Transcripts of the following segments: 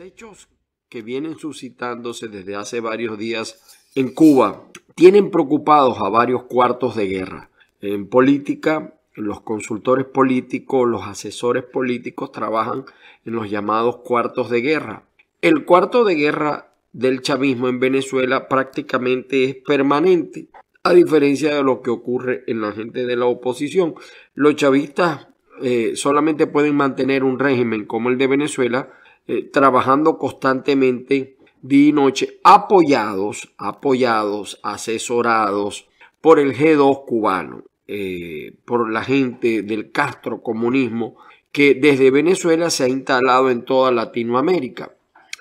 hechos que vienen suscitándose desde hace varios días en Cuba tienen preocupados a varios cuartos de guerra. En política, los consultores políticos, los asesores políticos trabajan en los llamados cuartos de guerra. El cuarto de guerra del chavismo en Venezuela prácticamente es permanente, a diferencia de lo que ocurre en la gente de la oposición. Los chavistas eh, solamente pueden mantener un régimen como el de Venezuela eh, trabajando constantemente día y noche, apoyados, apoyados, asesorados por el G2 cubano, eh, por la gente del Castro comunismo que desde Venezuela se ha instalado en toda Latinoamérica.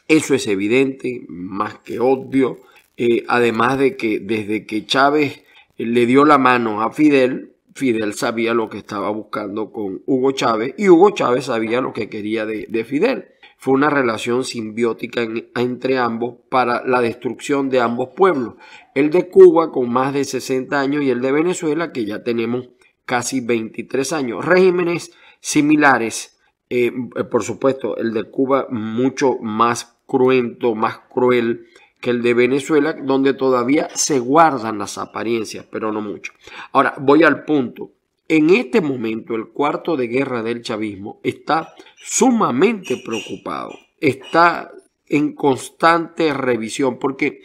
Eso es evidente, más que obvio, eh, además de que desde que Chávez le dio la mano a Fidel, Fidel sabía lo que estaba buscando con Hugo Chávez y Hugo Chávez sabía lo que quería de Fidel. Fue una relación simbiótica entre ambos para la destrucción de ambos pueblos, el de Cuba con más de 60 años y el de Venezuela que ya tenemos casi 23 años. Regímenes similares, eh, por supuesto, el de Cuba mucho más cruento, más cruel que el de Venezuela, donde todavía se guardan las apariencias, pero no mucho. Ahora, voy al punto. En este momento el cuarto de guerra del chavismo está sumamente preocupado, está en constante revisión, porque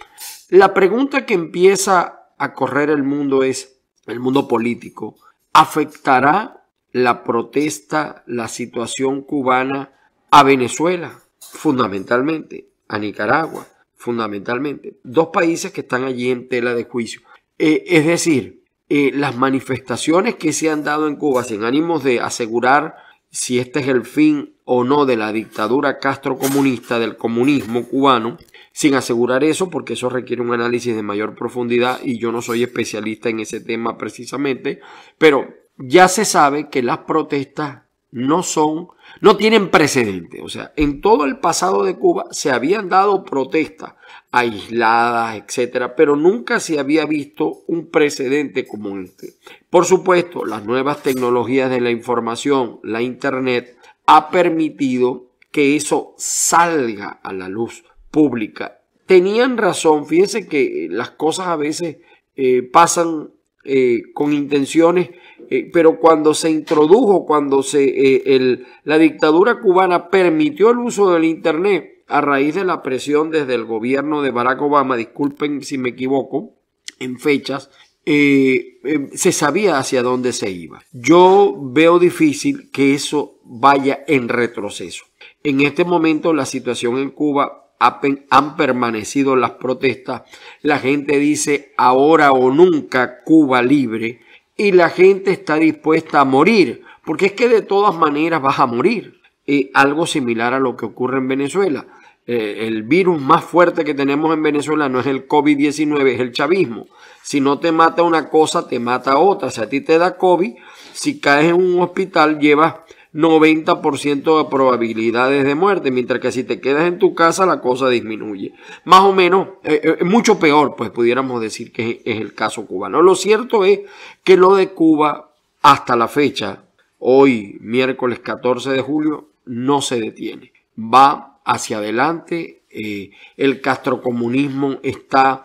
la pregunta que empieza a correr el mundo es, el mundo político, ¿afectará la protesta, la situación cubana a Venezuela? Fundamentalmente, a Nicaragua, fundamentalmente. Dos países que están allí en tela de juicio. Eh, es decir, eh, las manifestaciones que se han dado en Cuba sin ánimos de asegurar si este es el fin o no de la dictadura castro comunista, del comunismo cubano, sin asegurar eso, porque eso requiere un análisis de mayor profundidad y yo no soy especialista en ese tema precisamente, pero ya se sabe que las protestas no son, no tienen precedente. O sea, en todo el pasado de Cuba se habían dado protestas aisladas, etcétera, pero nunca se había visto un precedente como este. Por supuesto, las nuevas tecnologías de la información, la Internet, ha permitido que eso salga a la luz pública. Tenían razón, fíjense que las cosas a veces eh, pasan eh, con intenciones, eh, pero cuando se introdujo, cuando se, eh, la dictadura cubana permitió el uso del Internet a raíz de la presión desde el gobierno de Barack Obama, disculpen si me equivoco en fechas, se sabía hacia dónde se iba. Yo veo difícil que eso vaya en retroceso. En este momento la situación en Cuba han permanecido las protestas. La gente dice ahora o nunca Cuba libre y la gente está dispuesta a morir, porque es que de todas maneras vas a morir. y algo similar a lo que ocurre en Venezuela. Eh, el virus más fuerte que tenemos en Venezuela no es el COVID-19, es el chavismo. Si no te mata una cosa, te mata otra. Si a ti te da COVID, si caes en un hospital, llevas 90% de probabilidades de muerte, mientras que si te quedas en tu casa la cosa disminuye. Más o menos, eh, eh, mucho peor, pues pudiéramos decir que es, el caso cubano. Lo cierto es que lo de Cuba hasta la fecha, hoy miércoles 14 de julio, no se detiene. Va hacia adelante, eh, el castrocomunismo está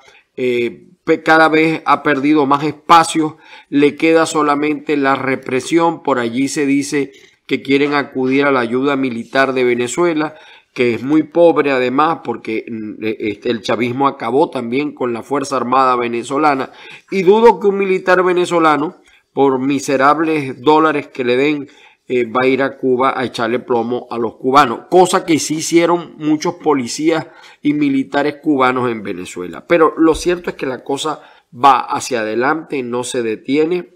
cada vez ha perdido más espacio. le queda solamente la represión, por allí se dice que quieren acudir a la ayuda militar de Venezuela, que es muy pobre además porque mm, e, este, el chavismo acabó también con la Fuerza Armada venezolana y dudo que un militar venezolano, por miserables dólares que le den, eh, va a ir a Cuba a echarle plomo a los cubanos, cosa que sí hicieron muchos policías y militares cubanos en Venezuela. Pero lo cierto es que la cosa va hacia adelante, no se detiene.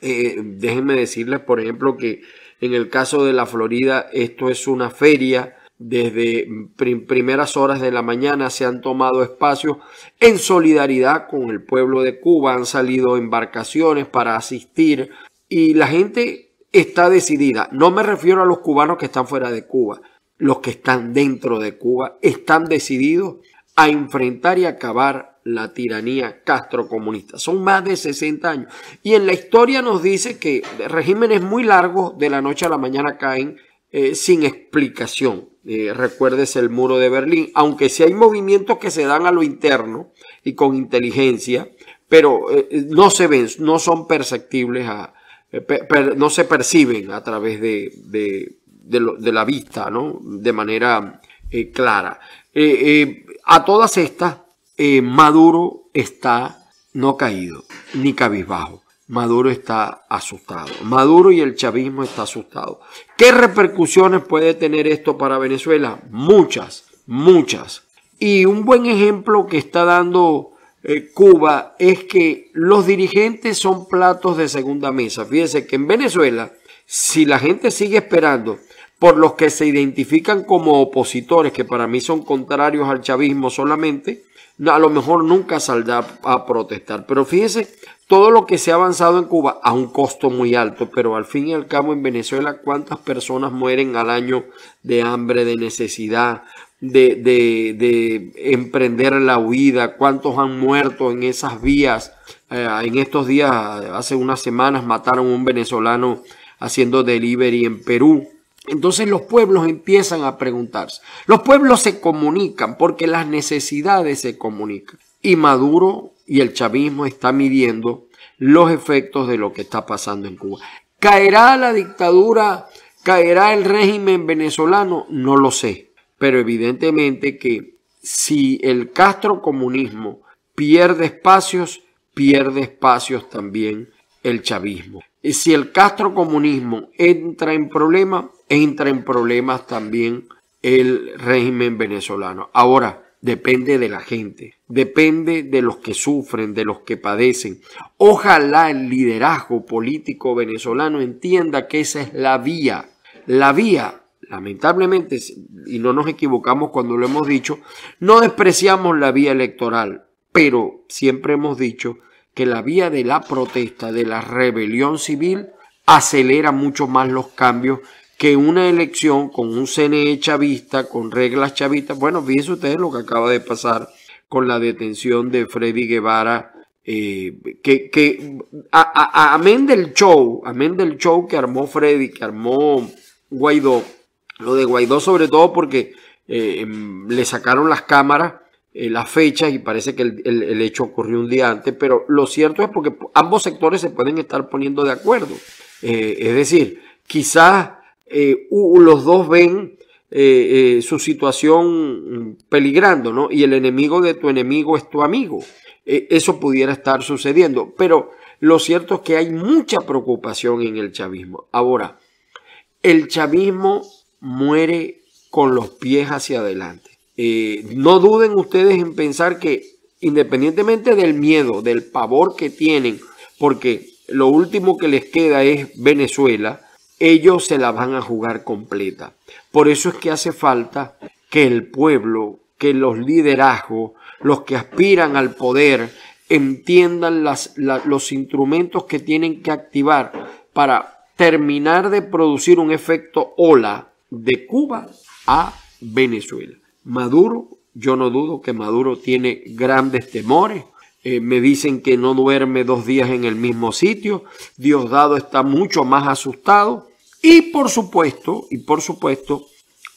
Eh, déjenme decirles, por ejemplo, que en el caso de la Florida, esto es una feria. Desde primeras horas de la mañana se han tomado espacios en solidaridad con el pueblo de Cuba. Han salido embarcaciones para asistir y la gente está decidida. No me refiero a los cubanos que están fuera de Cuba. Los que están dentro de Cuba están decididos a enfrentar y acabar la tiranía castrocomunista. Son más de 60 años. Y en la historia nos dice que regímenes muy largos de la noche a la mañana caen eh, sin explicación. Eh, Recuerdes el muro de Berlín, aunque sí hay movimientos que se dan a lo interno y con inteligencia, pero eh, no se ven, no son perceptibles, no se perciben a través de, de la vista, ¿no? De manera clara. a todas estas, eh, Maduro está no caído, ni cabizbajo. Maduro está asustado. Maduro y el chavismo está asustado. ¿Qué repercusiones puede tener esto para Venezuela? Muchas, muchas. Y un buen ejemplo que está dando eh, Cuba es que los dirigentes son platos de segunda mesa. Fíjense que en Venezuela, si la gente sigue esperando por los que se identifican como opositores, que para mí son contrarios al chavismo solamente, a lo mejor nunca saldrá a protestar. Pero fíjese, todo lo que se ha avanzado en Cuba a un costo muy alto, pero al fin y al cabo en Venezuela, ¿cuántas personas mueren al año de hambre, de necesidad, de, de, emprender la huida? ¿Cuántos han muerto en esas vías? Eh, en estos días, hace unas semanas, mataron a un venezolano haciendo delivery en Perú. Entonces los pueblos empiezan a preguntarse. Los pueblos se comunican porque las necesidades se comunican. Y Maduro y el chavismo están midiendo los efectos de lo que está pasando en Cuba. ¿Caerá la dictadura? ¿Caerá el régimen venezolano? No lo sé. Pero evidentemente que si el Castro comunismo pierde espacios, pierde espacios también el chavismo. Si el Castro comunismo entra en problema, entra en problemas también el régimen venezolano. Ahora, depende de la gente, depende de los que sufren, de los que padecen. Ojalá el liderazgo político venezolano entienda que esa es la vía. La vía, lamentablemente, y no nos equivocamos cuando lo hemos dicho, no despreciamos la vía electoral, pero siempre hemos dicho que la vía de la protesta, de la rebelión civil, acelera mucho más los cambios que una elección con un CNE chavista, con reglas chavistas, bueno, fíjense ustedes lo que acaba de pasar con la detención de Freddy Guevara, eh, que, que amén del show, amén del show que armó Freddy, que armó Guaidó, lo de Guaidó sobre todo porque eh, em, le sacaron las cámaras, eh, las fechas y parece que el hecho ocurrió un día antes, pero lo cierto es porque ambos sectores se pueden estar poniendo de acuerdo. es decir, quizás eh, los dos ven eh, eh, su situación mm, peligrando, ¿no? Y el enemigo de tu enemigo es tu amigo. eso pudiera estar sucediendo. Pero lo cierto es que hay mucha preocupación en el chavismo. Ahora, el chavismo muere con los pies hacia adelante. no duden ustedes en pensar que independientemente del miedo, del pavor que tienen, porque lo último que les queda es Venezuela, ellos se la van a jugar completa. Por eso es que hace falta que el pueblo, que los liderazgos, los que aspiran al poder, entiendan los instrumentos que tienen que activar para terminar de producir un efecto ola de Cuba a Venezuela. Maduro, yo no dudo que Maduro tiene grandes temores, eh, me dicen que no duerme dos días en el mismo sitio. Diosdado está mucho más asustado. Y por supuesto, y por supuesto,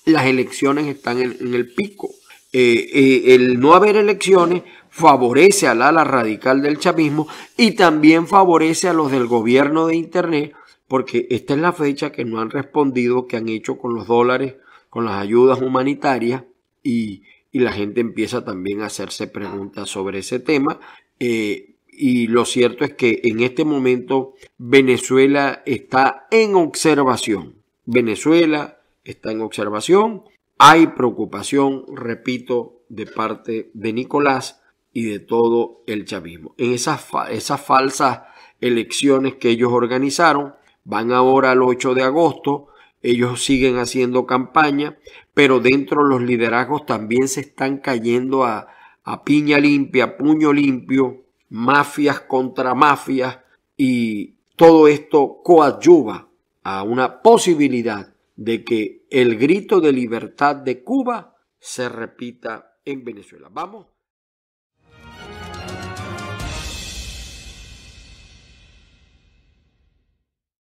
las elecciones están en, el pico. Eh, eh, el no haber elecciones favorece al ala radical del chavismo y también favorece a los del gobierno de Internet, porque esta es la fecha que no han respondido, que han hecho con los dólares, con las ayudas humanitarias y y la gente empieza también a hacerse preguntas sobre ese tema. Eh, y lo cierto es que en este momento Venezuela está en observación. Venezuela está en observación. Hay preocupación, repito, de parte de Nicolás y de todo el chavismo. En esas, esas falsas elecciones que ellos organizaron, van ahora al 8 de agosto, ellos siguen haciendo campaña, pero dentro los liderazgos también se están cayendo a, a piña limpia, puño limpio, mafias contra mafias, y todo esto coadyuva a una posibilidad de que el grito de libertad de Cuba se repita en Venezuela. Vamos.